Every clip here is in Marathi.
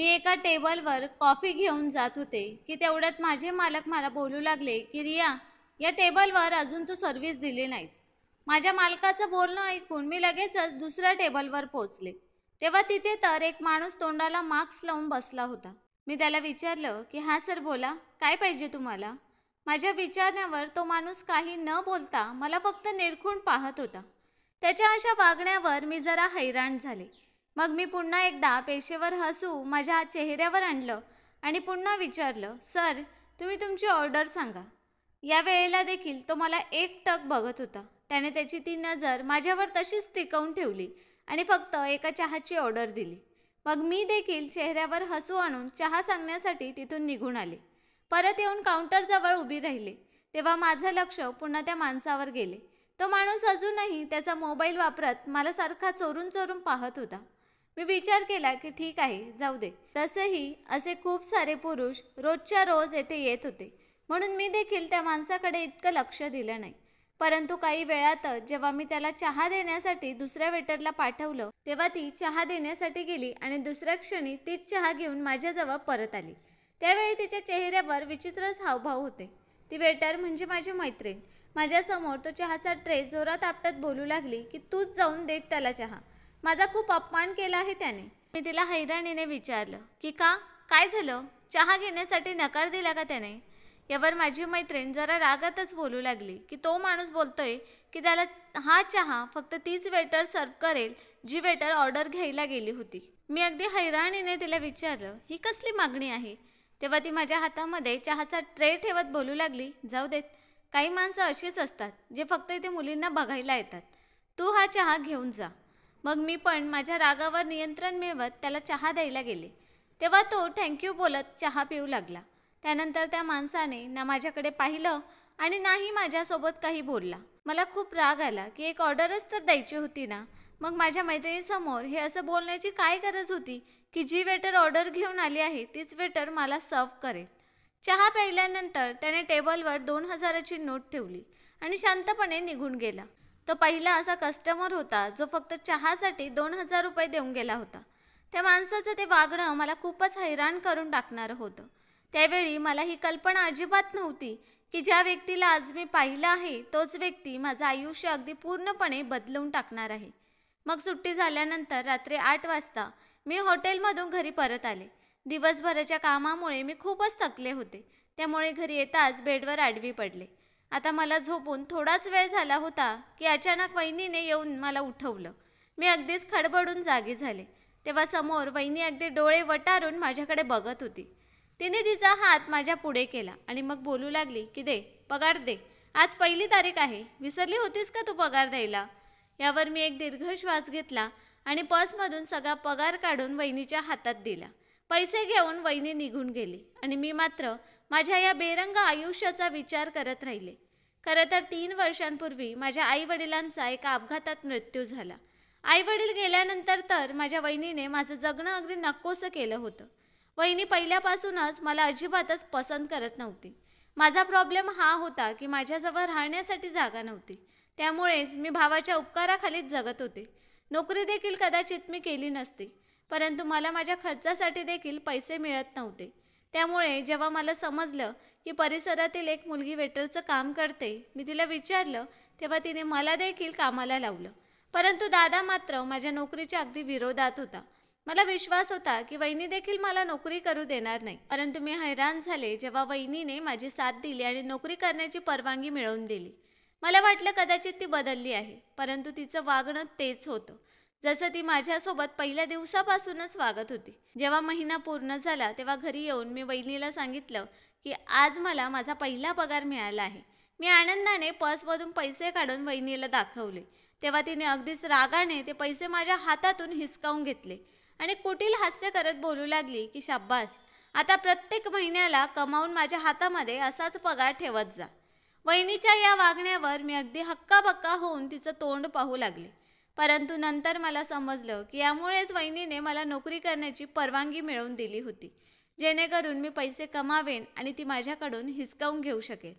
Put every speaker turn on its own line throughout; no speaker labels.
मी एका टेबलवर कॉफी घेऊन जात होते की तेवढ्यात माझे मालक मला बोलू लागले की रिया या टेबलवर अजून तू सर्व्हिस दिली नाहीस माझ्या मालकाचं बोलणं ऐकून मी लगेचच दुसऱ्या टेबलवर पोचले तेव्हा तिथे तर एक माणूस तोंडाला मास्क लावून बसला होता मी त्याला विचारलं की हां सर बोला काय पाहिजे तुम्हाला माझ्या विचारण्यावर तो माणूस काही न बोलता मला फक्त निरखून पाहत होता त्याच्या अशा वागण्यावर मी जरा हैराण झाले मग मी पुन्हा एकदा पेशेवर हसू माझ्या चेहऱ्यावर आणलं आणि पुन्हा विचारलं सर तुम्ही तुमची ऑर्डर सांगा या वेळेला देखील तो मला एक टक बघत होता त्याने त्याची ती नजर माझ्यावर तशीच टिकवून ठेवली आणि फक्त एका चहाची ऑर्डर दिली मग मी देखील चेहऱ्यावर हसू आणून चहा सांगण्यासाठी तिथून निघून आले परत येऊन काउंटरजवळ उभी राहिले तेव्हा माझं लक्ष पुन्हा त्या माणसावर गेले तो माणूस अजूनही त्याचा मोबाईल वापरत मला सारखा चोरून चोरून पाहत होता मी विचार केला की ठीक आहे जाऊ दे तसंही असे खूप सारे पुरुष रोजच्या रोज येथे येत होते म्हणून मी देखील त्या माणसाकडे इतकं लक्ष दिलं नाही परंतु काही वेळातच जेव्हा मी त्याला चहा देण्यासाठी दुसऱ्या वेटरला पाठवलं तेव्हा ती चहा देण्यासाठी गेली आणि दुसऱ्या क्षणी तीच चहा घेऊन माझ्याजवळ परत आली त्यावेळी तिच्या चेहऱ्यावर विचित्रच हावभाव होते ती वेटर म्हणजे माझी मैत्रीण माझ्यासमोर तो चहाचा ट्रे जोरात आपटत बोलू लागली की तूच जाऊन देत त्याला चहा माझा खूप अपमान केला आहे त्याने मी तिला हैराणीने विचारलं की का काय झालं चहा घेण्यासाठी नकार दिला का त्याने यावर माझी मैत्रीण जरा रागातच बोलू लागली की तो माणूस बोलतोय की त्याला हा चहा फक्त तीच वेटर सर्व करेल जी वेटर ऑर्डर घ्यायला गेली होती मी अगदी हैराणीने तिला विचारलं ही कसली मागणी आहे तेव्हा ती माझ्या हातामध्ये चहाचा ट्रे ठेवत बोलू लागली जाऊ देत काही माणसं अशीच असतात जे फक्त इथे मुलींना बघायला येतात तू हा चहा घेऊन जा मग मी पण माझ्या रागावर नियंत्रण मिळवत त्याला चहा द्यायला गेले तेव्हा तो थँक्यू बोलत चहा पिऊ लागला त्यानंतर त्या माणसाने ना माझ्याकडे पाहिलं आणि नाही माझ्यासोबत काही बोलला मला खूप राग आला की एक ऑर्डरच तर द्यायची होती ना मग माझ्या मैत्रिणीसमोर हे असं बोलण्याची काय गरज होती की जी वेटर ऑर्डर घेऊन आली आहे तीच वेटर मला सर्व करेल चहा प्यायल्यानंतर त्याने टेबलवर दोन हजाराची नोट ठेवली आणि शांतपणे निघून गेला तो पहिला असा कस्टमर होता जो फक्त चहासाठी दोन हजार रुपये देऊन गेला होता त्या माणसाचं ते वागणं मला खूपच हैराण करून टाकणारं होतं त्यावेळी मला ही कल्पना अजिबात नव्हती की ज्या व्यक्तीला आज मी पाहिलं आहे तोच व्यक्ती माझं आयुष्य अगदी पूर्णपणे बदलवून टाकणार आहे मग सुट्टी झाल्यानंतर रात्री आठ वाजता मी हॉटेलमधून घरी परत आले दिवसभराच्या कामामुळे मी खूपच थकले होते त्यामुळे घरी येताच बेडवर आडवी पडले आता मला झोपून थोडाच वेळ झाला होता की अचानक वहिनीने येऊन मला उठवलं मी अगदीच खडबडून जागी झाले तेव्हा समोर वहिनी अगदी डोळे वटारून माझ्याकडे बघत होती तिने तिचा हात माझ्या पुढे केला आणि मग बोलू लागली की दे पगार दे आज पहिली तारीख आहे विसरली होतीस का तू पगार द्यायला यावर मी एक दीर्घ श्वास घेतला आणि पर्समधून सगळा पगार काढून वहिनीच्या हातात दिला पैसे घेऊन वहिनी निघून गेली आणि मी मात्र माझ्या या बेरंग आयुष्याचा विचार करत राहिले खरं तर तीन वर्षांपूर्वी माझ्या आईवडिलांचा एका अपघातात मृत्यू झाला आईवडील गेल्यानंतर तर माझ्या वहिनीने माझं जगणं अगदी नकोसं केलं होतं वहिनी पहिल्यापासूनच मला अजिबातच पसंत करत नव्हती माझा प्रॉब्लेम हा होता की माझ्याजवळ राहण्यासाठी जागा नव्हती त्यामुळेच मी भावाच्या उपकाराखालीच जगत होते नोकरी देखील कदाचित मी केली नसते परंतु मला माझ्या खर्चासाठी देखील पैसे मिळत नव्हते त्यामुळे जेव्हा मला समजलं की परिसरातील एक मुलगी वेटरचं काम करते मी तिला विचारलं तेव्हा तिने मला देखील कामाला लावलं परंतु दादा मात्र माझ्या नोकरीच्या अगदी विरोधात होता मला विश्वास होता की वहिनी देखील मला नोकरी करू देणार नाही परंतु मी हैराण झाले जेव्हा वहिनीने माझी साथ दिली आणि नोकरी करण्याची परवानगी मिळवून दिली मला वाटलं कदाचित ती बदलली आहे परंतु तिचं वागणं तेच होतं जसं ती माझ्यासोबत पहिल्या दिवसापासूनच वागत होती जेव्हा महिना पूर्ण झाला तेव्हा घरी येऊन मी वहिनीला सांगितलं की आज मला माझा पहिला पगार मिळाला आहे मी आनंदाने पर्समधून पैसे काढून वहिनीला दाखवले तेव्हा तिने अगदीच रागाने ते पैसे माझ्या हातातून हिसकावून घेतले आणि कुटील हास्य करत बोलू लागली की शाब्बास आता प्रत्येक महिन्याला कमावून माझ्या हातामध्ये असाच पगार ठेवत जा वहिनीच्या या वागण्यावर मी अगदी हक्काबक्का होऊन तिचं तोंड पाहू लागले परंतु नंतर मला समजलं की यामुळेच वहिनीने मला नोकरी करण्याची परवानगी मिळवून दिली होती जेणेकरून मी पैसे कमावेन आणि ती माझ्याकडून हिसकावून घेऊ शकेल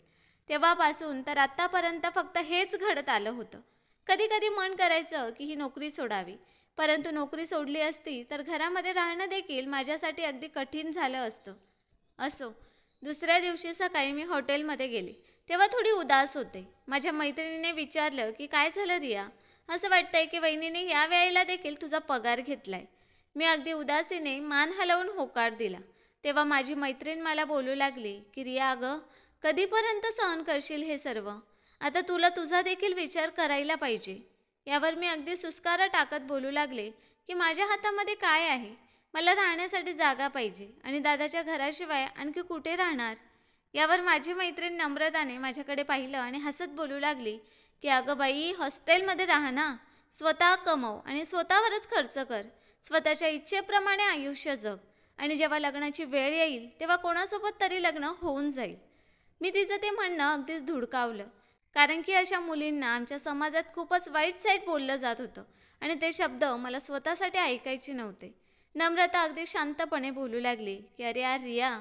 तेव्हापासून तर आत्तापर्यंत फक्त हेच घडत आलं होतं कधी कधी मन करायचं की ही नोकरी सोडावी परंतु नोकरी सोडली असती तर घरामध्ये राहणं देखील माझ्यासाठी अगदी कठीण झालं असतं असो दुसऱ्या दिवशी सकाळी मी हॉटेलमध्ये गेली तेव्हा थोडी उदास होते माझ्या मैत्रिणीने विचारलं की काय झालं रिया असं वाटतंय की वहिनीने या वेळेला देखील तुझा पगार घेतलाय मी अगदी उदासीने मान हलवून होकार दिला तेव्हा माझी मैत्रीण मला बोलू लागली की रिया अगं कधीपर्यंत सहन करशील हे सर्व आता तुला तुझा देखील विचार करायला पाहिजे यावर मी अगदी सुस्कारा टाकत बोलू लागले की माझ्या हातामध्ये काय आहे मला राहण्यासाठी जागा पाहिजे आणि दादाच्या घराशिवाय आणखी कुठे राहणार यावर माझी मैत्रीण नम्रताने माझ्याकडे पाहिलं आणि हसत बोलू लागली की अगं बाई हॉस्टेलमध्ये राहा ना स्वतः कमव आणि स्वतःवरच खर्च कर स्वतःच्या इच्छेप्रमाणे आयुष्य जग आणि जेव्हा लग्नाची वेळ येईल तेव्हा कोणासोबत तरी लग्न होऊन जाईल मी तिचं ते म्हणणं अगदीच धुडकावलं कारण की अशा मुलींना आमच्या समाजात खूपच वाईट साईट बोललं जात होतं आणि ते शब्द मला स्वतःसाठी ऐकायचे नव्हते नम्रता अगदी शांतपणे बोलू लागली की अरे यार रिया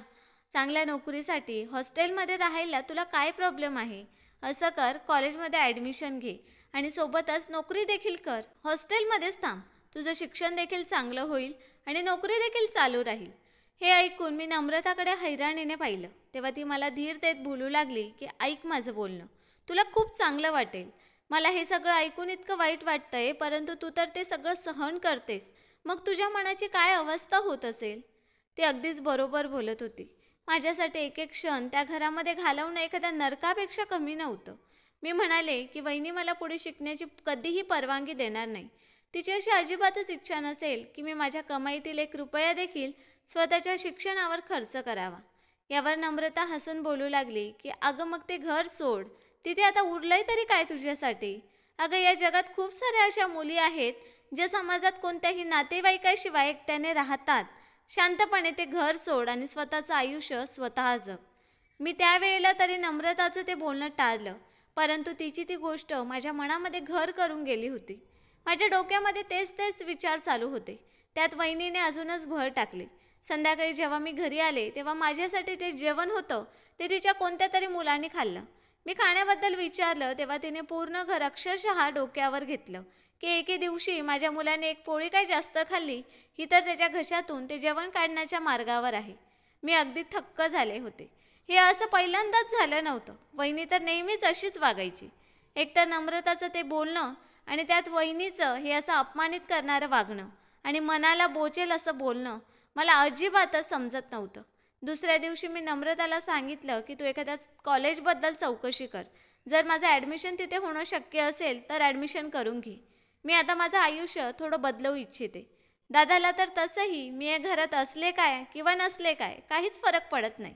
चांगल्या नोकरीसाठी हॉस्टेलमध्ये राहायला तुला काय प्रॉब्लेम आहे असं कर कॉलेजमध्ये ॲडमिशन घे आणि सोबतच नोकरी देखील कर हॉस्टेलमध्येच थांब तुझं शिक्षण देखील चांगलं होईल आणि नोकरी देखील चालू राहील हे ऐकून मी नम्रताकडे हैराणीने पाहिलं तेव्हा ती मला धीर देत बोलू लागली की ऐक माझं बोलणं तुला खूप चांगलं वाटेल मला हे सगळं ऐकून इतकं वाईट वाटतंय परंतु तू तर ते सगळं सहन करतेस मग तुझ्या मनाची काय अवस्था होत असेल ते अगदीच बरोबर बोलत होती माझ्यासाठी एक एक क्षण त्या घरामध्ये घालवणं एखाद्या नरकापेक्षा कमी नव्हतं मी म्हणाले की वहिनी मला पुढे शिकण्याची कधीही परवानगी देणार नाही तिची अशी अजिबातच इच्छा नसेल की मी माझ्या कमाईतील एक रुपया देखील स्वतःच्या शिक्षणावर खर्च करावा यावर नम्रता हसून बोलू लागली की अगं मग ते घर सोड तिथे आता उरलंय तरी काय तुझ्यासाठी अगं या जगात खूप साऱ्या अशा मुली आहेत ज्या समाजात कोणत्याही नातेवाईकाशिवाय एकट्याने राहतात शांतपणे ते घर सोड आणि स्वतःचं आयुष्य स्वतः जग मी त्यावेळेला तरी नम्रताचं ते बोलणं टाळलं परंतु तिची ती गोष्ट माझ्या मनामध्ये घर करून गेली होती माझ्या डोक्यामध्ये तेच तेच विचार चालू होते त्यात वहिनीने अजूनच भर टाकली संध्याकाळी जेव्हा मी घरी आले तेव्हा माझ्यासाठी ते जेवण होतं ते तिच्या कोणत्या तरी मुलांनी खाल्लं मी खाण्याबद्दल विचारलं तेव्हा तिने पूर्ण घर अक्षरशः डोक्यावर घेतलं की एके दिवशी माझ्या मुलाने एक पोळी काय जास्त खाल्ली ही तर त्याच्या घशातून ते जेवण काढण्याच्या मार्गावर आहे मी अगदी थक्क झाले होते हे असं पहिल्यांदाच झालं नव्हतं वहिनी तर नेहमीच अशीच वागायची एकतर नम्रताचं ते बोलणं आणि त्यात वहिनीचं हे असं अपमानित करणारं वागणं आणि मनाला बोचेल असं बोलणं मला अजिबातच समजत नव्हतं दुसऱ्या दिवशी मी नम्रताला सांगितलं की तू एखाद्या कॉलेजबद्दल चौकशी कर जर माझं ॲडमिशन तिथे होणं शक्य असेल तर ॲडमिशन करून घे मी आता माझं आयुष्य थोडं बदलवू इच्छिते दादाला तर तसंही मी या घरात असले काय किंवा नसले काय काहीच फरक पडत नाही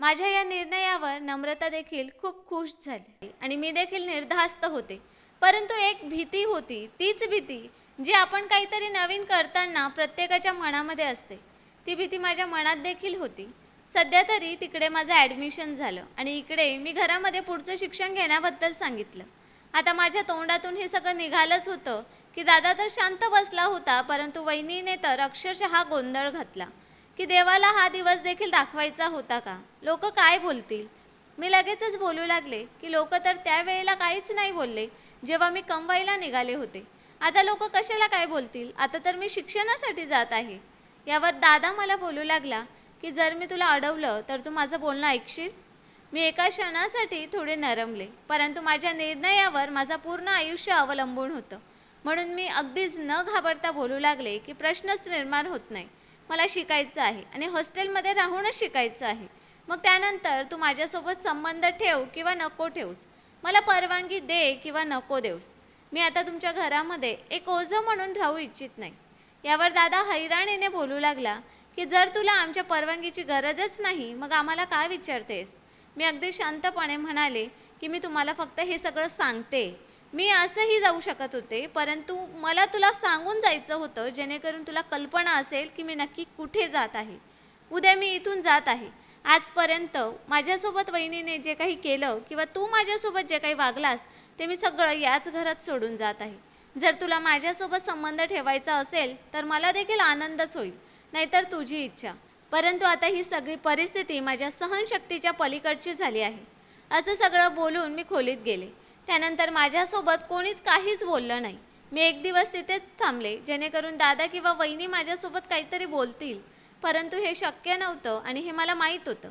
माझ्या या निर्णयावर नम्रता देखील खूप खुश झाली आणि मी देखील निर्धास्त होते परंतु एक भीती होती तीच भीती जी आपण काहीतरी नवीन करताना प्रत्येकाच्या मनामध्ये असते ती भीती माझ्या मनात देखील होती सध्या तरी तिकडे माझं ॲडमिशन झालं आणि इकडे मी घरामध्ये पुढचं शिक्षण घेण्याबद्दल सांगितलं आता माझ्या तोंडातून हे सगळं निघालंच होतं की दादा तर शांत बसला होता परंतु वहिनीने तर अक्षरशः गोंधळ घातला की देवाला हा दिवस देखील दाखवायचा होता का लोक काय बोलतील मी लगेचच बोलू लागले की लोक तर त्यावेळेला काहीच नाही बोलले जेव्हा मी कमवायला निघाले होते आता लोक कशाला काय बोलतील आता तर मी शिक्षणासाठी जात आहे यावर दादा मला बोलू लागला की जर मी तुला अडवलं तर तू माझं बोलणं ऐकशील मी एका क्षणासाठी थोडे नरमले परंतु माझ्या निर्णयावर माझा पूर्ण आयुष्य अवलंबून होतं म्हणून मी अगदीच न घाबरता बोलू लागले की प्रश्नच निर्माण होत नाही मला शिकायचं आहे आणि हॉस्टेलमध्ये राहूनच शिकायचं आहे मग त्यानंतर तू माझ्यासोबत संबंध ठेव किंवा नको ठेवूस मला परवानगी दे किंवा नको देऊस मी आता तुमच्या घरामध्ये एक ओझं म्हणून राहू इच्छित नाही यावर दादा हैराणीने बोलू लागला की जर तुला आमच्या परवानगीची गरजच नाही मग आम्हाला काय विचारतेस मी अगदी शांतपणे म्हणाले की मी तुम्हाला फक्त हे सगळं सांगते मी असंही जाऊ शकत होते परंतु मला तुला सांगून जायचं होतं जेणेकरून तुला कल्पना असेल की मी नक्की कुठे जात आहे उद्या मी इथून जात आहे आजपर्यंत माझ्यासोबत वहिनीने जे काही केलं किंवा तू माझ्यासोबत जे काही वागलास ते मी सगळं याच घरात सोडून जात आहे जर तुला माझ्यासोबत संबंध ठेवायचा असेल तर मला देखील आनंदच होईल नाहीतर तुझी इच्छा परंतु आता ही सगळी परिस्थिती माझ्या सहनशक्तीच्या पलीकडची झाली आहे असं सगळं बोलून मी खोलीत गेले त्यानंतर माझ्यासोबत कोणीच काहीच बोललं नाही मी एक दिवस तिथेच थांबले जेणेकरून दादा किंवा वहिनी माझ्यासोबत काहीतरी बोलतील परंतु हे शक्य नव्हतं आणि हे मला माहीत होतं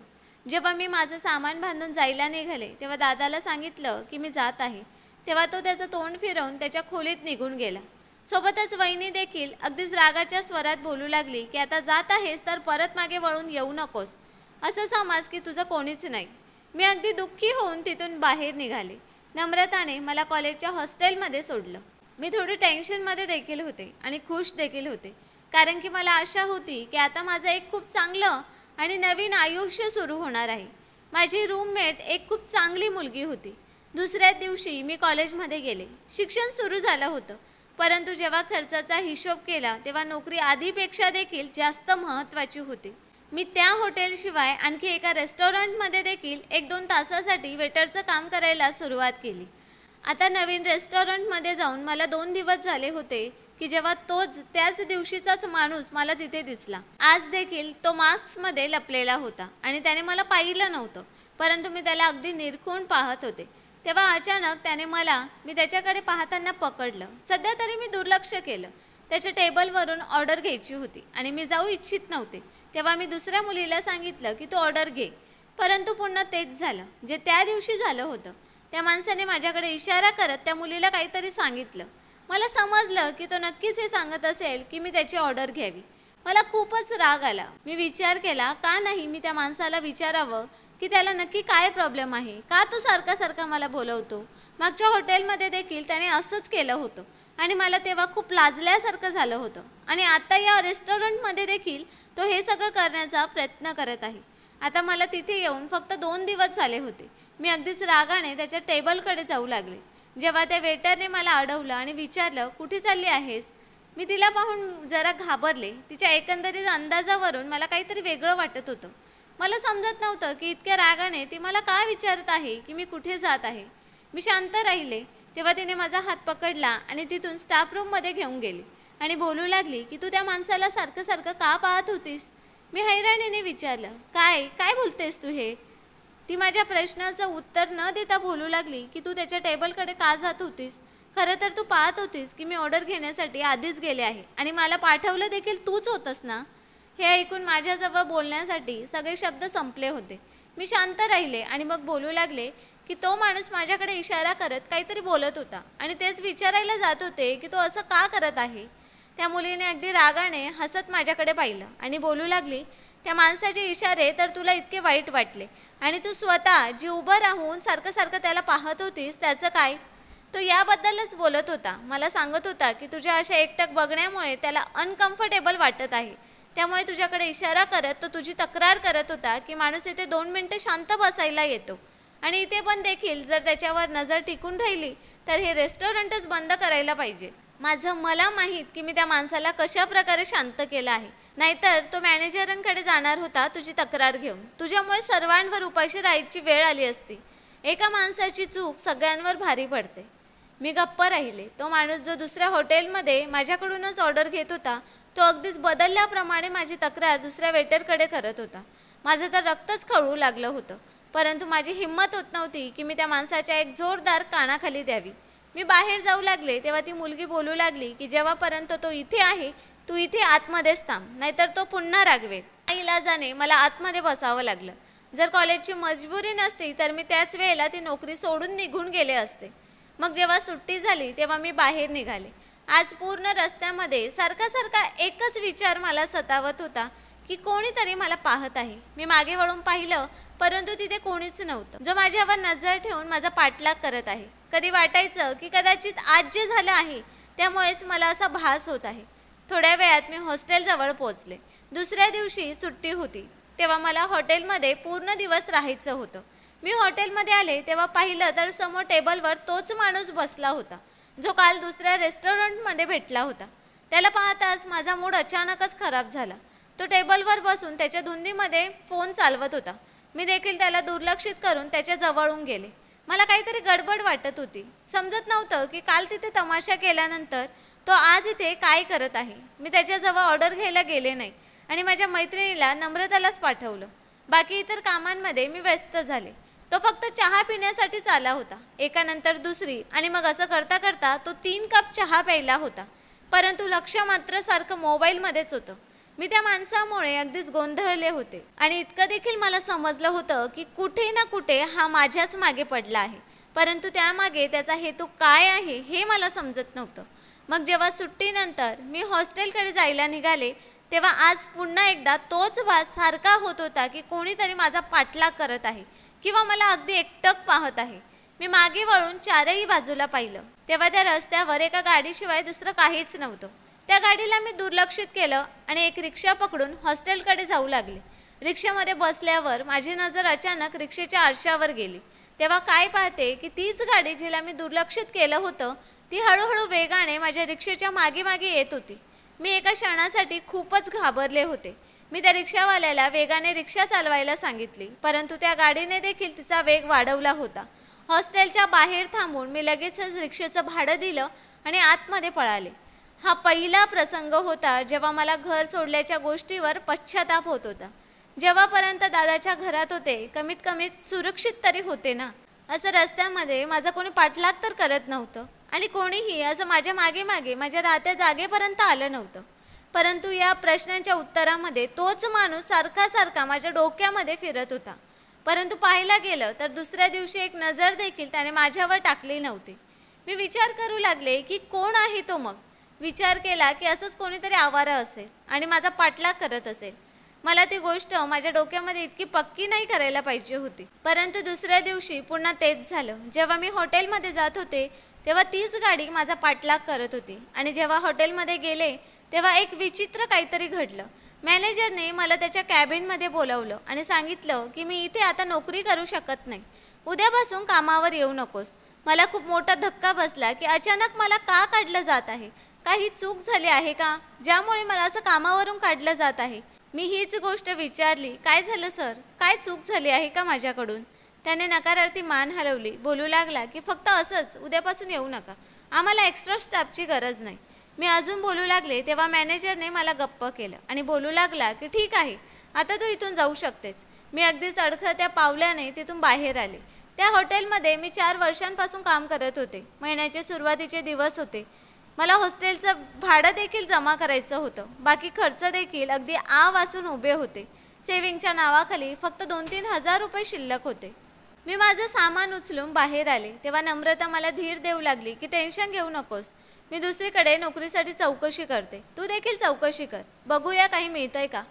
जेव्हा मी माझं सामान बांधून जायला निघाले तेव्हा दादाला सांगितलं की मी जात आहे तेव्हा तो त्याचं तोंड फिरवून त्याच्या खोलीत निघून गेला सोबतच वहिनी देखील अगदीच रागाच्या स्वरात बोलू लागली की आता जात आहेस तर परत मागे वळून येऊ नकोस असं समज की तुझं कोणीच नाही मी अगदी दुःखी होऊन तिथून बाहेर निघाले नम्रताने मला कॉलेजच्या हॉस्टेलमध्ये सोडलं मी थोडी टेन्शनमध्ये देखील होते आणि खुश देखील होते कारण की मला आशा होती की आता माझं एक खूप चांगलं आणि नवीन आयुष्य सुरू होणार आहे माझी रूममेट एक खूप चांगली मुलगी होती दुसऱ्या दिवशी मी कॉलेजमध्ये गेले शिक्षण सुरू झालं होतं परंतु जेव्हा खर्चाचा हिशोब केला तेव्हा नोकरी आधीपेक्षा देखील जास्त महत्त्वाची होती मी त्या हॉटेलशिवाय आणखी एका रेस्टॉरंटमध्ये देखील एक दोन तासासाठी वेटरचं काम करायला सुरुवात केली आता नवीन रेस्टॉरंटमध्ये जाऊन मला दोन दिवस झाले होते की जेव्हा तोच त्याच दिवशीचाच माणूस मला तिथे दिसला आज देखील तो मास्कमध्ये लपलेला होता आणि त्याने मला पाहिलं नव्हतं परंतु मी त्याला अगदी निरखून पाहत होते तेव्हा अचानक त्याने मला मी त्याच्याकडे पाहताना पकडलं सध्या तरी मी दुर्लक्ष केलं त्याच्या टेबलवरून ऑर्डर घ्यायची होती आणि मी जाऊ इच्छित नव्हते तेव्हा मी दुसऱ्या मुलीला सांगितलं की तू ऑर्डर घे परंतु पुन्हा तेच झालं जे त्या दिवशी झालं होतं त्या माणसाने माझ्याकडे इशारा करत त्या मुलीला काहीतरी सांगितलं मला समजलं की तो नक्कीच हे सांगत असेल की मी त्याची ऑर्डर घ्यावी मला खूपच राग आला मी विचार केला का नाही मी त्या माणसाला विचारावं की त्याला नक्की काय प्रॉब्लेम आहे का तो सारखा सारखा मला बोलवतो मागच्या हॉटेलमध्ये देखील त्याने असंच केलं होतं आणि मला तेव्हा खूप लाजल्यासारखं झालं होतं आणि आता या रेस्टॉरंटमध्ये देखील तो हे सगळं करण्याचा प्रयत्न करत आहे आता मला तिथे येऊन फक्त दोन दिवस झाले होते मी अगदीच रागाने त्याच्या टेबलकडे जाऊ लागले जेव्हा त्या वेटरने मला अडवलं आणि विचारलं कुठे चालली आहेस मी तिला पाहून जरा घाबरले तिच्या एकंदरीत अंदाजावरून मला काहीतरी वेगळं वाटत होतं मला समजत नव्हतं की इतक्या रागाने ती मला का विचारत आहे की मी कुठे जात आहे मी शांत राहिले तेव्हा तिने माझा हात पकडला आणि तिथून स्टाफ रूममध्ये घेऊन गेली आणि बोलू लागली की तू त्या माणसाला सारखं सारखं का पाहत होतीस मी हैराणीने विचारलं काय काय बोलतेस तू हे ती माझ्या प्रश्नाचं उत्तर न देता बोलू लागली की तू त्याच्या टेबलकडे का जात होतीस खरं तर तू पाहत होतीस की मी ऑर्डर घेण्यासाठी आधीच गेले आहे आणि मला पाठवलं देखील तूच होतस ना हे ऐकून माझ्याजवळ बोलण्यासाठी सगळे शब्द संपले होते मी शांत राहिले आणि मग बोलू लागले की तो माणूस माझ्याकडे इशारा करत काहीतरी बोलत होता आणि तेच विचारायला जात होते की तो असं का करत आहे त्या मुलीने अगदी रागाने हसत माझ्याकडे पाहिलं आणि बोलू लागली त्या माणसाचे इशारे तर तुला इतके वाईट वाटले आणि तू स्वतः जी उभं राहून सारखं सारखं त्याला पाहत होतीस त्याचं काय तो याबद्दलच बोलत होता मला सांगत होता की तुझ्या अशा एकटक बघण्यामुळे त्याला अनकम्फर्टेबल वाटत आहे त्यामुळे तुझ्याकडे इशारा करत तो तुझी तक्रार करत होता की माणूस इथे दोन मिनटं शांत बसायला येतो आणि इथे पण देखील जर त्याच्यावर नजर टिकून राहिली तर हे रेस्टॉरंटच बंद करायला पाहिजे माझं मला माहीत की मी त्या माणसाला कशा प्रकारे शांत केलं आहे नाहीतर तो मॅनेजरांकडे जाणार होता तुझी तक्रार घेऊन तुझ्यामुळे सर्वांवर उपाशी राहायची वेळ आली असती एका माणसाची चूक सगळ्यांवर भारी पडते मी गप्प राहिले तो माणूस जो दुसऱ्या हॉटेलमध्ये माझ्याकडूनच ऑर्डर घेत होता तो अगदीच बदलल्याप्रमाणे माझी तक्रार दुसऱ्या वेटरकडे करत होता माझं तर रक्तच खळू लागलं होतं परंतु माझी हिंमत होत नव्हती की मी त्या माणसाच्या एक जोरदार कानाखाली द्यावी मी बाहेर जाऊ लागले तेव्हा ती मुलगी बोलू लागली की जेव्हापर्यंत तो इथे आहे तू इथे आतमध्येच थांब नाहीतर तो पुन्हा रागवेल इलाजाने मला आतमध्ये बसावं लागलं जर कॉलेजची मजबुरी नसती तर मी त्याच वेळेला ती नोकरी सोडून निघून गेले असते मग जेव्हा सुट्टी झाली तेव्हा मी बाहेर निघाले आज पूर्ण रस्त्यामध्ये सारखा सारखा एकच विचार मला सतावत होता की कोणीतरी मला पाहत आहे मी मागे वळून पाहिलं परंतु तिथे कोणीच नव्हतं जो माझ्यावर नजर ठेवून माझा पाठलाग करत आहे कधी वाटायचं की कदाचित आज जे झालं आहे त्यामुळेच मला असा भास होत आहे थोड्या वेळात मी हॉस्टेलजवळ पोहोचले दुसऱ्या दिवशी सुट्टी होती तेव्हा मला हॉटेलमध्ये पूर्ण दिवस राहायचं होतं मी हॉटेलमध्ये आले तेव्हा पाहिलं तर समोर टेबलवर तोच माणूस बसला होता जो काल दुसऱ्या रेस्टॉरंटमध्ये भेटला होता त्याला पाहताच माझा मूड अचानकच खराब झाला तो टेबलवर बसून त्याच्या धुंदीमध्ये फोन चालवत होता मी देखील त्याला दुर्लक्षित करून त्याच्या जवळून गेले मला काहीतरी गडबड वाटत होती समजत नव्हतं की काल तिथे तमाशा केल्यानंतर तो आज इथे काय करत आहे मी त्याच्याजवळ ऑर्डर घ्यायला गेले नाही आणि माझ्या मैत्रिणीला नम्रतालाच पाठवलं बाकी इतर कामांमध्ये मी व्यस्त झाले तो फक्त चहा पिण्यासाठीच आला होता एकानंतर दुसरी आणि मग असं करता करता तो तीन कप चहा प्यायला होता परंतु लक्ष मात्र सारखं मोबाईलमध्येच होतं मी त्या माणसामुळे अगदीच गोंधळले होते आणि इतकं देखील मला समजलं होतं की कुठे ना कुठे हा माझ्याच मागे पडला आहे परंतु त्यामागे त्याचा हेतू काय आहे हे मला समजत नव्हतं मग जेव्हा सुट्टीनंतर मी हॉस्टेलकडे जायला निघाले तेव्हा आज पुन्हा एकदा तोच भास सारखा होत होता की कोणीतरी माझा पाठलाग करत आहे किंवा मला अगदी एकटक पाहत आहे मी मागे वळून चारही बाजूला पाहिलं तेव्हा त्या रस्त्यावर एका गाडीशिवाय दुसरं काहीच नव्हतं त्या गाडीला मी दुर्लक्षित केलं आणि एक रिक्षा पकडून हॉस्टेलकडे जाऊ लागले रिक्षामध्ये बसल्यावर माझी नजर अचानक रिक्षेच्या आरशावर गेली तेव्हा काय पाहते की तीच गाडी जिला मी दुर्लक्षित केलं होतं ती हळूहळू वेगाने माझ्या रिक्षेच्या मागे मागे येत होती मी एका क्षणासाठी खूपच घाबरले होते मी त्या रिक्षावाल्याला वेगाने रिक्षा चालवायला सांगितली परंतु त्या गाडीने देखील तिचा वेग वाढवला होता हॉस्टेलच्या बाहेर थांबून मी लगेचच रिक्षेचं भाडं दिलं आणि आतमध्ये पळाले हा पहिला प्रसंग होता जेव्हा मला घर सोडल्याच्या गोष्टीवर पश्चाताप होत होता जेव्हापर्यंत दादाच्या घरात होते कमीत कमी सुरक्षित तरी होते ना असं रस्त्यामध्ये माझा कोणी पाठलाग तर करत नव्हतं आणि कोणीही असं माझ्या मागे मागे माझ्या राहत्या जागेपर्यंत आलं नव्हतं परंतु या प्रश्नांच्या उत्तरामध्ये तोच माणूस सारखा सारखा माझ्या डोक्यामध्ये फिरत होता परंतु पाहायला गेलं तर दुसऱ्या दिवशी एक नजर देखील त्याने माझ्यावर टाकली नव्हती मी विचार करू लागले की कोण आहे तो मग विचार केला की असंच कोणीतरी आवारा असेल आणि माझा पाठलाग करत असेल मला ती गोष्ट माझ्या डोक्यामध्ये इतकी पक्की नाही करायला पाहिजे होती परंतु दुसऱ्या दिवशी पुन्हा तेच झालं जेव्हा मी हॉटेलमध्ये जात होते तेव्हा तीच गाडी माझा पाठलाग करत होती आणि जेव्हा हॉटेलमध्ये गेले तेव्हा एक विचित्र काहीतरी घडलं मॅनेजरने मला त्याच्या कॅबिनमध्ये बोलवलं आणि सांगितलं की मी इथे आता नोकरी करू शकत नाही उद्यापासून कामावर येऊ नकोस मला खूप मोठा धक्का बसला की अचानक मला का काढलं जात आहे काही चूक झाली आहे का ज्यामुळे मला असं कामावरून काढलं जात आहे मी हीच गोष्ट विचारली काय झालं सर काय चूक झाली आहे का माझ्याकडून त्याने नकारार्थी मान हलवली बोलू लागला की फक्त असंच उद्यापासून येऊ नका आम्हाला एक्स्ट्रा स्टाफची गरज नाही मी अजून बोलू लागले तेव्हा मॅनेजरने मला गप्प केलं आणि बोलू लागला की ठीक आहे आता तू इथून जाऊ शकतेस मी अगदीच अडखळत्या पावल्याने तिथून बाहेर आले त्या हॉटेलमध्ये मी चार वर्षांपासून काम करत होते महिन्याचे सुरुवातीचे दिवस होते मला हॉस्टेलचं भाडं देखील जमा करायचं होतं बाकी खर्च देखील अगदी आ उभे होते सेविंगच्या नावाखाली फक्त दोन तीन हजार रुपये शिल्लक होते मी माझं सामान उचलून बाहेर आले तेव्हा नम्रता मला धीर देऊ लागली की टेन्शन घेऊ नकोस मी दुसरीकडे नोकरीसाठी चौकशी करते तू देखील चौकशी कर बघूया काही मिळतंय का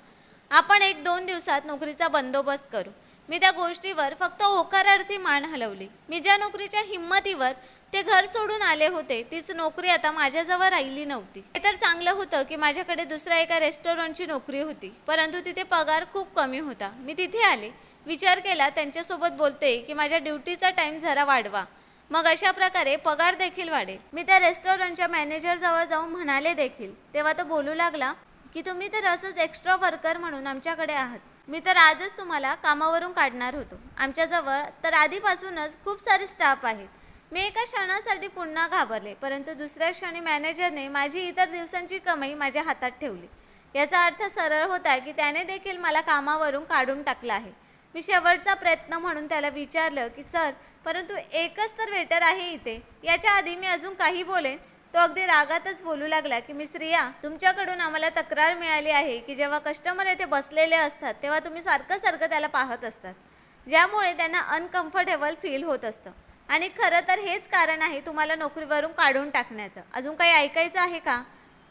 आपण एक दोन दिवसात नोकरीचा बंदोबस्त करू मी त्या गोष्टीवर फक्त होकारार्थी मान हलवली मी ज्या नोकरीच्या हिंमतीवर ते घर सोडून आले होते तीच नोकरी आता माझ्याजवळ राहिली नव्हती हे तर चांगलं होतं की माझ्याकडे दुसऱ्या एका रेस्टॉरंटची नोकरी होती परंतु तिथे पगार खूप कमी होता मी तिथे आले विचार केला त्यांच्यासोबत बोलते की माझ्या ड्युटीचा टाईम जरा वाढवा मग अशा प्रकारे पगार देखील वाढेल मी त्या रेस्टॉरंटच्या मॅनेजरजवळ जाऊन म्हणाले देखील तेव्हा तो बोलू लागला की तुम्ही तर असंच एक्स्ट्रा वर्कर म्हणून आमच्याकडे आहात मी तर आजच तुम्हाला कामावरून काढणार होतो आमच्याजवळ तर आधीपासूनच खूप सारे स्टाफ आहेत मी एका क्षणासाठी पुन्हा घाबरले परंतु दुसऱ्या क्षणी मॅनेजरने माझी इतर दिवसांची कमाई माझ्या हातात ठेवली याचा अर्थ सरळ होता की त्याने देखील मला कामावरून काढून टाकला आहे मी शेवटचा प्रयत्न म्हणून त्याला विचारलं की सर परंतु एकच तर वेटर आहे इथे याच्या आधी मी अजून काही बोलेन तो अगदी रागातच बोलू लागला की मी स्त्रिया तुमच्याकडून आम्हाला तक्रार मिळाली आहे की जेव्हा कस्टमर येथे बसलेले असतात तेव्हा तुम्ही सारखं सारखं त्याला पाहत असतात ज्यामुळे त्यांना अनकम्फर्टेबल फील होत असतं आणि खरं तर हेच कारण आहे तुम्हाला नोकरीवरून काढून टाकण्याचं अजून काही ऐकायचं आहे का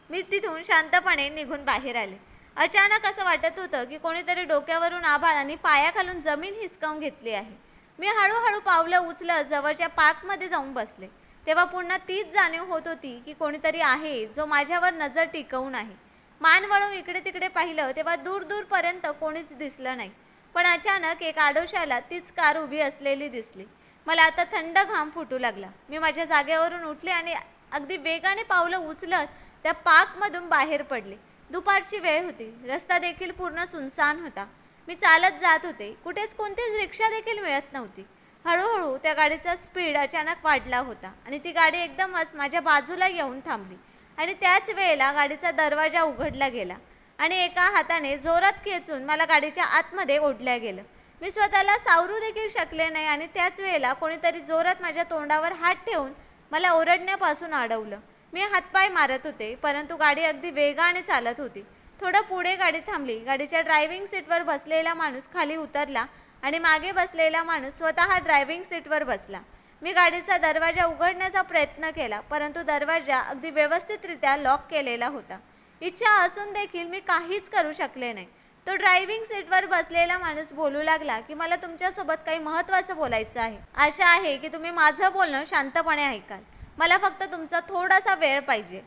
मी तिथून शांतपणे निघून बाहेर आले अचानक असं वाटत होतं की कोणीतरी डोक्यावरून आभाळ आणि पायाखालून जमीन हिसकावून घेतली आहे मी हळूहळू पावलं उचलत जवळच्या पार्कमध्ये जाऊन बसले तेव्हा पुन्हा तीच जाणीव होत होती की कोणीतरी आहे जो माझ्यावर नजर टिकवून आहे मान वळून इकडे तिकडे पाहिलं तेव्हा दूर दूरपर्यंत कोणीच दिसलं नाही पण अचानक एक आडोशाला तीच कार उभी असलेली दिसली मला आता थंड घाम फुटू लागला मी माझ्या जागेवरून उठले आणि अगदी वेगाने पावलं उचलत त्या पाकमधून बाहेर पडले दुपारची वेळ होती रस्ता देखील पूर्ण सुनसान होता मी चालत जात होते कुठेच कोणतीच रिक्षा देखील मिळत नव्हती हळूहळू त्या गाडीचा स्पीड अचानक वाढला होता आणि ती गाडी एकदमच माझ्या बाजूला येऊन थांबली आणि त्याच वेळेला गाडीचा दरवाजा उघडला गेला आणि एका हाताने जोरात खेचून मला गाडीच्या आतमध्ये ओढल्या गेलं मी स्वतःला सावरू देखील शकले नाही आणि त्याच वेळेला कोणीतरी जोरात माझ्या तोंडावर हात ठेवून मला ओरडण्यापासून अडवलं मी हातपाय मारत होते परंतु गाडी अगदी वेगाने चालत होती थोडं पुढे गाडी थांबली गाडीच्या ड्रायव्हिंग सीटवर बसलेला माणूस खाली उतरला आणि मागे बसलेला माणूस स्वतः ड्रायव्हिंग सीटवर बसला मी गाडीचा दरवाजा उघडण्याचा प्रयत्न केला परंतु दरवाजा अगदी व्यवस्थितरित्या लॉक केलेला होता इच्छा असून देखील मी काहीच करू शकले नाही तो ड्रायव्हिंग सीटवर बसलेला माणूस बोलू लागला की मला तुमच्यासोबत काही महत्त्वाचं बोलायचं आहे आशा आहे की तुम्ही माझं बोलणं शांतपणे ऐकाल मला फक्त तुमचा थोडासा वेळ पाहिजे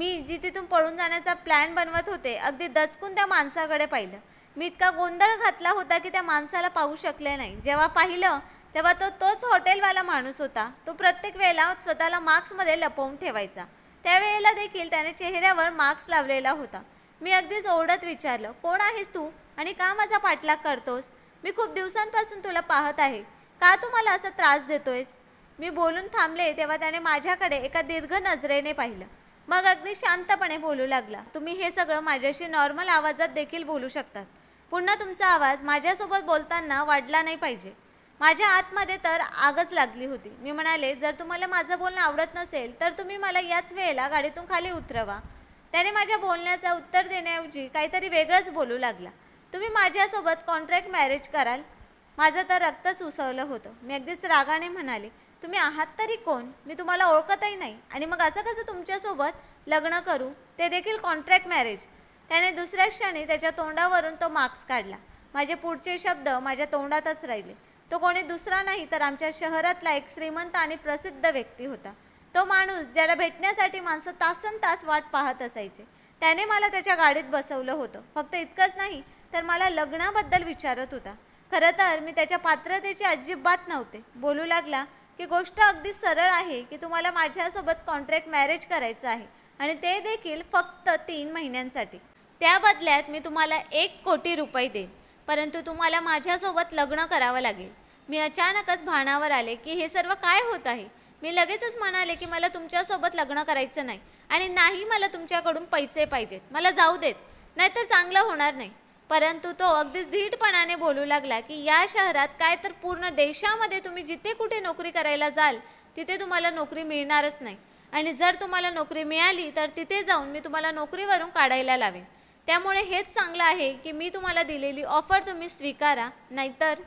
मी जिथे पळून जाण्याचा प्लॅन बनवत होते अगदी दचकून त्या माणसाकडे पाहिलं मी इतका गोंधळ घातला होता की त्या माणसाला पाहू शकले नाही जेव्हा पाहिलं तेव्हा तो तोच हॉटेलवाला माणूस होता तो प्रत्येक वेळेला स्वतःला मास्कमध्ये लपवून ठेवायचा त्यावेळेला देखील त्याने चेहऱ्यावर मास्क लावलेला होता मी अगदीच ओढत विचारलं कोण आहेस तू आणि का माझा पाठलाग करतोस मी खूप दिवसांपासून तुला पाहत आहे का तू मला असा त्रास देतोयस मी बोलून थांबले तेव्हा त्याने माझ्याकडे एका दीर्घ नजरेने पाहिलं मग अगदी शांतपणे बोलू लागला तुम्ही हे सगळं माझ्याशी नॉर्मल आवाजात देखील बोलू शकतात पुन्हा तुमचा आवाज माझ्यासोबत बोलताना वाढला नाही पाहिजे माझ्या आतमध्ये तर आगच लागली होती मी म्हणाले जर तुम्हाला माझं बोलणं आवडत नसेल तर तुम्ही मला याच वेळेला गाडीतून खाली उतरवा त्याने माझ्या बोलण्याचा उत्तर देण्याऐवजी काहीतरी वेगळंच बोलू लागला तुम्ही माझ्यासोबत कॉन्ट्रॅक्ट मॅरेज कराल माझं तर रक्तच उसवलं होतं मी अगदीच रागाने म्हणाले तुम्ही आहात तरी कोण मी तुम्हाला ओळखतही नाही आणि मग असं कसं तुमच्यासोबत लग्न करू ते देखील कॉन्ट्रॅक्ट मॅरेज त्याने दुसऱ्या क्षणी त्याच्या तोंडावरून तो मार्क्स काढला माझे पुढचे शब्द माझ्या तोंडातच राहिले तो कोणी दुसरा नाही तर आमच्या शहरातला एक श्रीमंत आणि प्रसिद्ध व्यक्ती होता तो माणूस ज्याला भेटण्यासाठी माणसं तासन तास वाट पाहत असायचे त्याने मला त्याच्या गाडीत बसवलं होतं फक्त इतकंच नाही तर मला लग्नाबद्दल विचारत होता खरं तर मी त्याच्या पात्रतेची अजिबात नव्हते बोलू लागला की गोष्ट अगदी सरळ आहे की तुम्हाला माझ्यासोबत कॉन्ट्रॅक्ट मॅरेज करायचं आहे आणि ते देखील फक्त तीन महिन्यांसाठी त्या बदल्यात मी तुम्हाला एक कोटी रुपये देईन परंतु तुम्हाला माझ्यासोबत लग्न करावं लागेल मी अचानकच भाणावर आले की हे सर्व काय होत आहे मी लगेचच म्हणाले की मला तुमच्यासोबत लग्न करायचं नाही आणि नाही मला तुमच्याकडून पैसे पाहिजेत मला जाऊ देत नाहीतर चांगलं होणार नाही परंतु तो अगदीच धीटपणाने बोलू लागला की या शहरात काय तर पूर्ण देशामध्ये तुम्ही जिथे कुठे नोकरी करायला जाल तिथे तुम्हाला नोकरी मिळणारच नाही आणि जर तुम्हाला नोकरी मिळाली तर तिथे जाऊन मी तुम्हाला नोकरीवरून काढायला लावेन त्यामुळे हेच चांगलं आहे की मी तुम्हाला दिलेली ऑफर तुम्ही स्वीकारा नाहीतर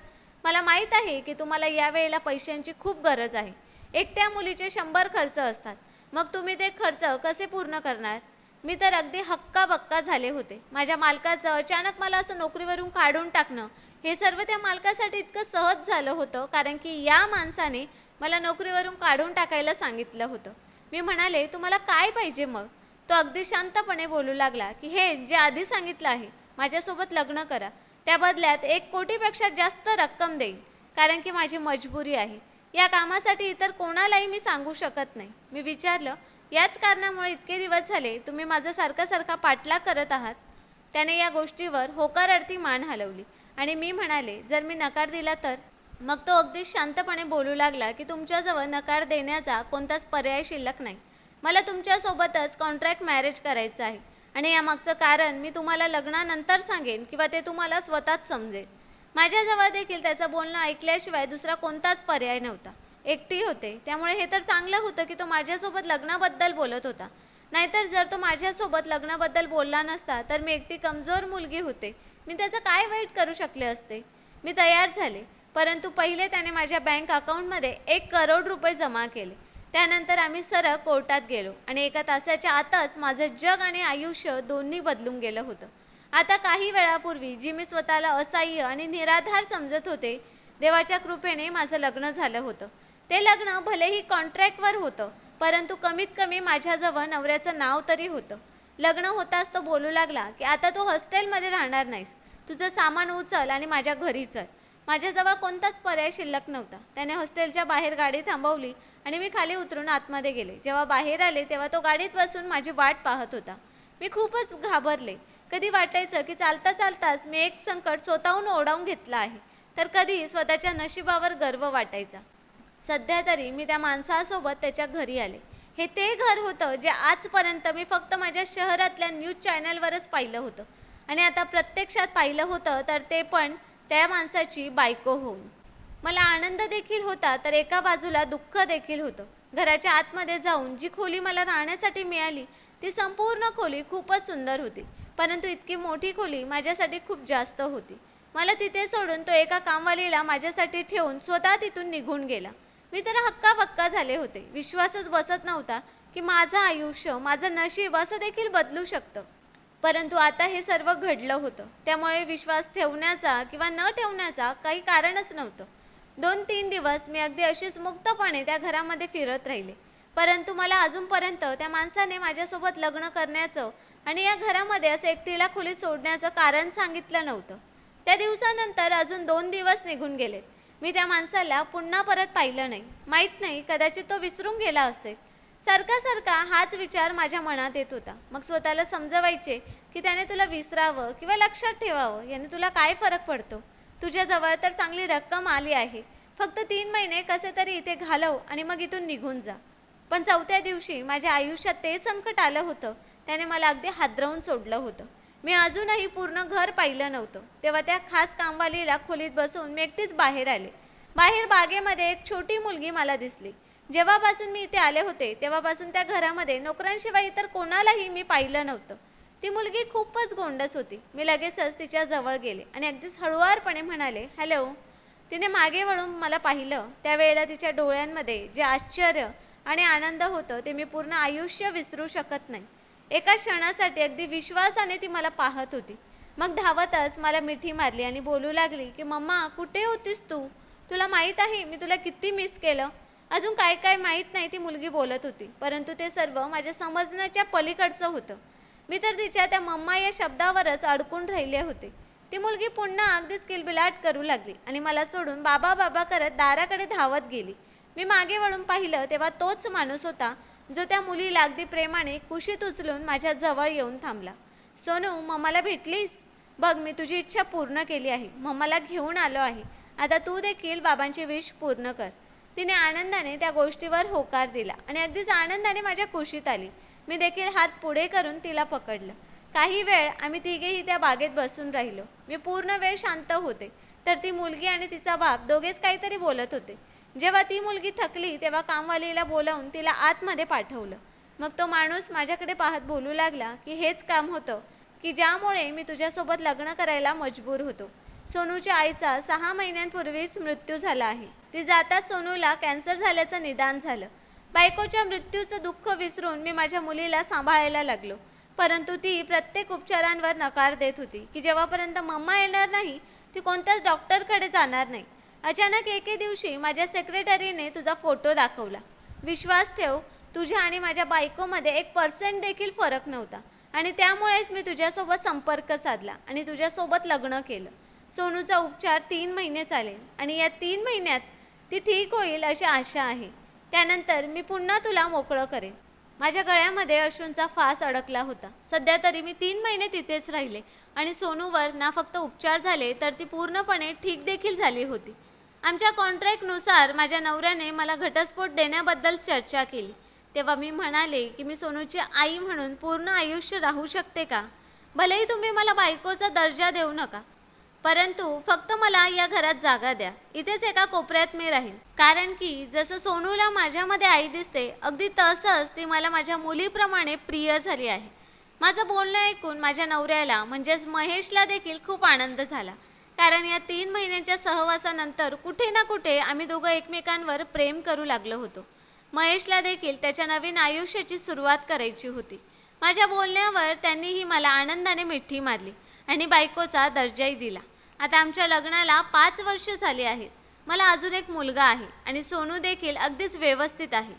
मला माहीत आहे की तुम्हाला यावेळेला पैशांची खूप गरज आहे एकट्या मुलीचे शंभर खर्च असतात मग तुम्ही ते खर्च कसे पूर्ण करणार मी तर अगदी हक्काबक्का झाले होते माझ्या मालकाचं अचानक मला असं नोकरीवरून काढून टाकणं हे सर्व त्या मालकासाठी इतकं सहज झालं होतं कारण की या माणसाने मला नोकरीवरून काढून टाकायला सांगितलं होतं मी म्हणाले तुम्हाला काय पाहिजे मग तो अगदी शांतपणे बोलू लागला की हे जे आधी सांगितलं आहे माझ्यासोबत लग्न करा त्या बदल्यात एक कोटीपेक्षा जास्त रक्कम देईन कारण की माझी मजबुरी आहे या कामासाठी इतर कोणालाही मी सांगू शकत नाही मी विचारलं याच कारणामुळे इतके दिवस झाले तुम्ही माझा सारखा सारखा पाठलाग करत आहात त्याने या गोष्टीवर होकार अर्थी मान हलवली आणि मी म्हणाले जर मी नकार दिला तर मग तो अगदी शांतपणे बोलू लागला की तुमच्याजवळ नकार देण्याचा कोणताच पर्याय शिल्लक नाही मला तुमच्यासोबतच कॉन्ट्रॅक्ट मॅरेज करायचं आहे आणि यामागचं कारण मी तुम्हाला लग्नानंतर सांगेन किंवा ते तुम्हाला स्वतःच समजेल माझ्याजवळ देखील त्याचं बोलणं ऐकल्याशिवाय दुसरा कोणताच पर्याय नव्हता एकटी होते त्यामुळे हे तर चांगलं होतं की तो माझ्यासोबत लग्नाबद्दल बोलत होता नाहीतर जर तो माझ्यासोबत लग्नाबद्दल बोलला नसता तर मी एकटी कमजोर मुलगी होते मी त्याचं काय वाईट करू शकले असते मी तयार झाले परंतु पहिले त्याने माझ्या बँक अकाउंटमध्ये एक करोड रुपये जमा केले त्यानंतर आम्ही सरळ कोर्टात गेलो आणि एका तासाच्या आतच माझं जग आणि आयुष्य दोन्ही बदलून गेलं होतं आता काही वेळापूर्वी जी मी स्वतःला असह्य आणि निराधार समजत होते देवाच्या कृपेने माझं लग्न झालं होतं ते लग्न भलेही कॉन्ट्रॅक्टवर होतं परंतु कमीत कमी माझ्याजवळ नवऱ्याचं नाव तरी होतं लग्न होताच तो बोलू लागला की आता तू हॉस्टेलमध्ये राहणार नाहीस तुझं सामान उचल आणि माझ्या घरी चल माझ्याजवळ कोणताच पर्याय शिल्लक नव्हता त्याने हॉस्टेलच्या बाहेर गाडी थांबवली आणि मी खाली उतरून आतमध्ये गेले जेव्हा बाहेर आले तेव्हा तो गाडीत बसून माझी वाट पाहत होता मी खूपच घाबरले कधी वाटायचं की चालता चालताच मी एक संकट स्वतःहून ओढावून घेतलं आहे तर कधी स्वतःच्या नशिबावर गर्व वाटायचा सध्या तरी मी त्या माणसासोबत त्याच्या घरी आले हे ते घर होतं जे आजपर्यंत मी फक्त माझ्या शहरातल्या न्यूज चॅनलवरच पाहिलं होतं आणि आता प्रत्यक्षात पाहिलं होतं तर ते पण त्या माणसाची बायको होऊन मला आनंद देखील होता तर एका बाजूला दुःख देखील होतं घराच्या आतमध्ये जाऊन जी खोली मला राहण्यासाठी मिळाली ती संपूर्ण खोली खूपच सुंदर होती परंतु इतकी मोठी खोली माझ्यासाठी खूप जास्त होती मला तिथे सोडून तो एका कामवालीला माझ्यासाठी ठेवून स्वतः तिथून निघून गेला मी तर हक्का पक्का झाले होते विश्वासच बसत नव्हता की माझं आयुष्य माझं नशीब असं देखील बदलू शकतं परंतु आता हे सर्व घडलं होतं त्यामुळे विश्वास ठेवण्याचा किंवा न ठेवण्याचा काही कारणच नव्हतं दोन तीन दिवस मी अगदी अशीच मुक्तपणे त्या घरामध्ये फिरत राहिले परंतु मला अजूनपर्यंत त्या माणसाने माझ्यासोबत लग्न करण्याचं आणि या घरामध्ये असं एकटीला खोलीत सोडण्याचं कारण सांगितलं नव्हतं त्या दिवसानंतर अजून दोन दिवस निघून गेलेत मी त्या माणसाला पुन्हा परत पाहिलं नाही माहीत नाही कदाचित तो विसरून गेला असेल सरका सारखा हाच विचार माझ्या मनात येत होता मग स्वतःला समजवायचे की त्याने तुला विसरावं किंवा लक्षात ठेवावं याने तुला काय फरक पडतो तुझ्याजवळ तर चांगली रक्कम आली आहे फक्त तीन महिने कसे तरी इथे घालव आणि मग इथून निघून जा पण चौथ्या दिवशी माझ्या आयुष्यात ते संकट आलं होतं त्याने मला अगदी हादरवून सोडलं होतं मी अजूनही पूर्ण घर पाहिलं नव्हतं तेव्हा त्या खास कामवालीला खोलीत बसून मी एकटीच बाहेर आले बाहेर बागेमध्ये एक छोटी मुलगी मला दिसली जेव्हापासून मी इथे आले होते तेव्हापासून त्या घरामध्ये नोकऱ्यांशिवाय इतर कोणालाही मी पाहिलं नव्हतं ती मुलगी खूपच गोंडस होती मी लगेचच तिच्या जवळ गेले आणि अगदीच हळुवारपणे म्हणाले हॅलो तिने मागे वळून मला पाहिलं त्यावेळेला तिच्या डोळ्यांमध्ये जे आश्चर्य आणि आनंद होतं ते मी पूर्ण आयुष्य विसरू शकत नाही एका क्षणासाठी अगदी विश्वासाने ती मला पाहत होती मग धावतच मला मिठी मारली आणि बोलू लागली की मम्मा कुठे होतीस तू तुला माहीत आहे मी तुला किती मिस केलं अजून काय काय माहीत नाही ती मुलगी बोलत होती परंतु ते सर्व माझ्या समजण्याच्या पलीकडचं होतं मी तर तिच्या त्या मम्मा या शब्दावरच अडकून राहिले होते ती मुलगी पुन्हा अगदीच किलबिलाट करू लागली आणि मला सोडून बाबा बाबा करत दाराकडे धावत गेली मी मागे वळून पाहिलं तेव्हा तोच माणूस होता जो त्या मुलीला अगदी प्रेमाने कुशीत उचलून माझ्या जवळ येऊन थांबला सोनू मम्माला भेटलीस बघ मी तुझी इच्छा पूर्ण केली आहे मम्माला घेऊन आलो आहे आता तू देखील बाबांची विष पूर्ण कर तिने आनंदाने त्या गोष्टीवर होकार दिला आणि अगदीच आनंदाने माझ्या कुशीत आली मी देखील हात पुढे करून तिला पकडलं काही वेळ आम्ही तिघेही त्या बागेत बसून राहिलो मी पूर्ण वेळ शांत होते तर ती मुलगी आणि तिचा बाप दोघेच काहीतरी बोलत होते जेव्हा ती मुलगी थकली तेव्हा कामवालीला बोलावून तिला आतमध्ये पाठवलं मग तो माणूस माझ्याकडे पाहत बोलू लागला की हेच काम होतं की ज्यामुळे मी तुझ्यासोबत लग्न करायला मजबूर होतो सोनूच्या आईचा सहा महिन्यांपूर्वीच मृत्यू झाला आहे ती जाताच सोनूला कॅन्सर झाल्याचं निदान झालं बायकोच्या मृत्यूचं दुःख विसरून मी माझ्या मुलीला सांभाळायला लागलो परंतु ती प्रत्येक उपचारांवर नकार देत होती की जेव्हापर्यंत मम्मा येणार नाही ती कोणत्याच डॉक्टरकडे जाणार नाही अचानक एके दिवशी माझ्या सेक्रेटरीने तुझा फोटो दाखवला विश्वास ठेव तुझ्या आणि माझ्या बायकोमध्ये एक पर्सेंट देखील फरक नव्हता आणि त्यामुळेच मी तुझ्यासोबत संपर्क साधला आणि तुझ्यासोबत लग्न केलं सोनूचा उपचार तीन महिने चालेल आणि या तीन महिन्यात ती ठीक होईल अशी आशा आहे त्यानंतर मी पुन्हा तुला मोकळं करेन माझ्या गळ्यामध्ये अश्रूंचा फास अडकला होता सध्या तरी मी तीन महिने तिथेच राहिले आणि सोनूवर ना फक्त उपचार झाले तर ती पूर्णपणे ठीक देखील झाली होती आमच्या कॉन्ट्रॅक्टनुसार माझ्या नवऱ्याने मला घटस्फोट देण्याबद्दल चर्चा केली तेव्हा मी म्हणाले की मी सोनूची आई म्हणून पूर्ण आयुष्य राहू शकते का भलेही तुम्ही मला बायकोचा दर्जा देऊ नका परंतु फक्त मला या घरात जागा द्या इथेच एका कोपऱ्यात मी राहीन कारण की जसं सोनूला माझ्यामध्ये आई दिसते अगदी तसंच ती मला माझ्या मुलीप्रमाणे प्रिय झाली आहे माझं बोलणं ऐकून माझ्या नवऱ्याला म्हणजेच महेशला देखील खूप आनंद झाला कारण या तीन महिन्यांच्या सहवासानंतर कुठे ना कुठे आम्ही दोघं एकमेकांवर प्रेम करू लागलो होतो महेशला देखील त्याच्या नवीन आयुष्याची सुरुवात करायची होती माझ्या बोलण्यावर त्यांनीही मला आनंदाने मिठी मारली आणि बायकोचा दर्जाही दिला आता आमच्या लग्नाला पाच वर्ष झाली आहेत मला अजून एक मुलगा आहे आणि सोनू देखील अगदीच व्यवस्थित आहे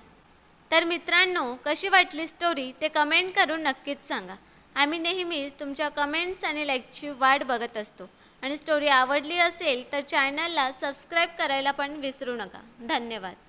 तर मित्रांनो कशी वाटली स्टोरी ते कमेंट करून नक्कीच सांगा आम्ही नेहमीच तुमच्या कमेंट्स आणि लाईकची वाट बघत असतो आणि स्टोरी आवडली असेल तर चॅनलला सबस्क्राईब करायला पण विसरू नका धन्यवाद